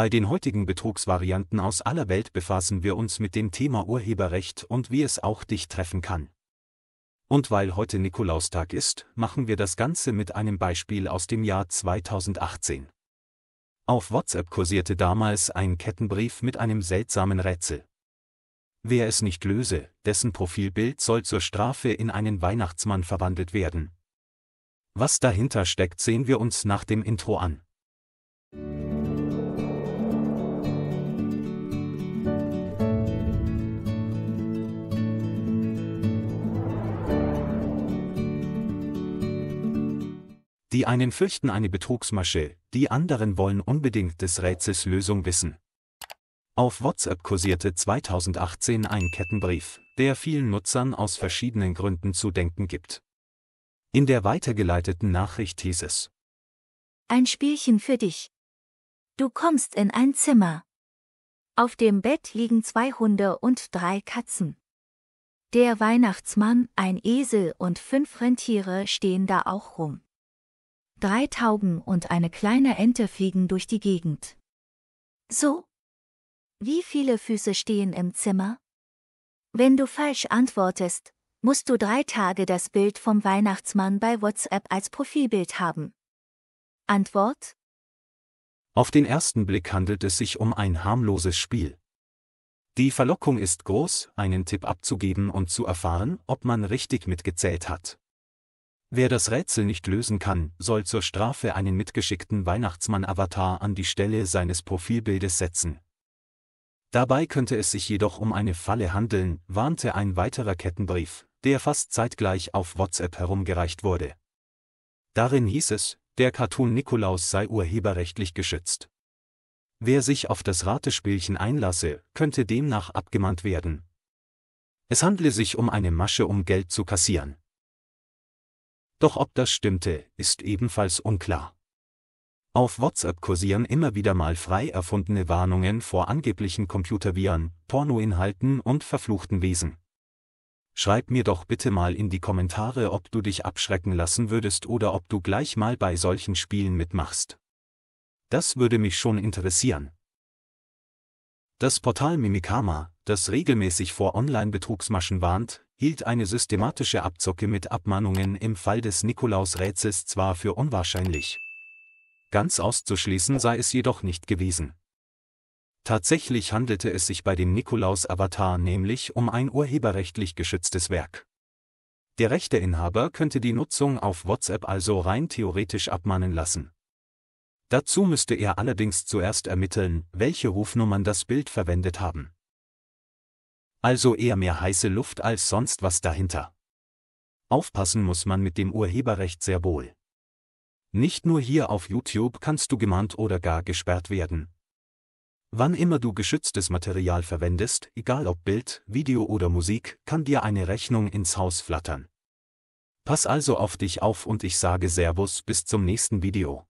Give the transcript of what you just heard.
Bei den heutigen Betrugsvarianten aus aller Welt befassen wir uns mit dem Thema Urheberrecht und wie es auch dich treffen kann. Und weil heute Nikolaustag ist, machen wir das Ganze mit einem Beispiel aus dem Jahr 2018. Auf WhatsApp kursierte damals ein Kettenbrief mit einem seltsamen Rätsel. Wer es nicht löse, dessen Profilbild soll zur Strafe in einen Weihnachtsmann verwandelt werden. Was dahinter steckt, sehen wir uns nach dem Intro an. Die einen fürchten eine Betrugsmasche, die anderen wollen unbedingt des Rätsels Lösung wissen. Auf WhatsApp kursierte 2018 ein Kettenbrief, der vielen Nutzern aus verschiedenen Gründen zu denken gibt. In der weitergeleiteten Nachricht hieß es. Ein Spielchen für dich. Du kommst in ein Zimmer. Auf dem Bett liegen zwei Hunde und drei Katzen. Der Weihnachtsmann, ein Esel und fünf Rentiere stehen da auch rum. Drei Tauben und eine kleine Ente fliegen durch die Gegend. So? Wie viele Füße stehen im Zimmer? Wenn du falsch antwortest, musst du drei Tage das Bild vom Weihnachtsmann bei WhatsApp als Profilbild haben. Antwort? Auf den ersten Blick handelt es sich um ein harmloses Spiel. Die Verlockung ist groß, einen Tipp abzugeben und zu erfahren, ob man richtig mitgezählt hat. Wer das Rätsel nicht lösen kann, soll zur Strafe einen mitgeschickten Weihnachtsmann-Avatar an die Stelle seines Profilbildes setzen. Dabei könnte es sich jedoch um eine Falle handeln, warnte ein weiterer Kettenbrief, der fast zeitgleich auf WhatsApp herumgereicht wurde. Darin hieß es, der Cartoon Nikolaus sei urheberrechtlich geschützt. Wer sich auf das Ratespielchen einlasse, könnte demnach abgemahnt werden. Es handle sich um eine Masche, um Geld zu kassieren. Doch ob das stimmte, ist ebenfalls unklar. Auf WhatsApp kursieren immer wieder mal frei erfundene Warnungen vor angeblichen Computerviren, Pornoinhalten und verfluchten Wesen. Schreib mir doch bitte mal in die Kommentare, ob du dich abschrecken lassen würdest oder ob du gleich mal bei solchen Spielen mitmachst. Das würde mich schon interessieren. Das Portal Mimikama, das regelmäßig vor Online-Betrugsmaschen warnt, hielt eine systematische Abzocke mit Abmahnungen im Fall des Nikolaus-Rätsels zwar für unwahrscheinlich. Ganz auszuschließen sei es jedoch nicht gewesen. Tatsächlich handelte es sich bei dem Nikolaus-Avatar nämlich um ein urheberrechtlich geschütztes Werk. Der Rechteinhaber könnte die Nutzung auf WhatsApp also rein theoretisch abmahnen lassen. Dazu müsste er allerdings zuerst ermitteln, welche Rufnummern das Bild verwendet haben. Also eher mehr heiße Luft als sonst was dahinter. Aufpassen muss man mit dem Urheberrecht sehr wohl. Nicht nur hier auf YouTube kannst du gemahnt oder gar gesperrt werden. Wann immer du geschütztes Material verwendest, egal ob Bild, Video oder Musik, kann dir eine Rechnung ins Haus flattern. Pass also auf dich auf und ich sage Servus bis zum nächsten Video.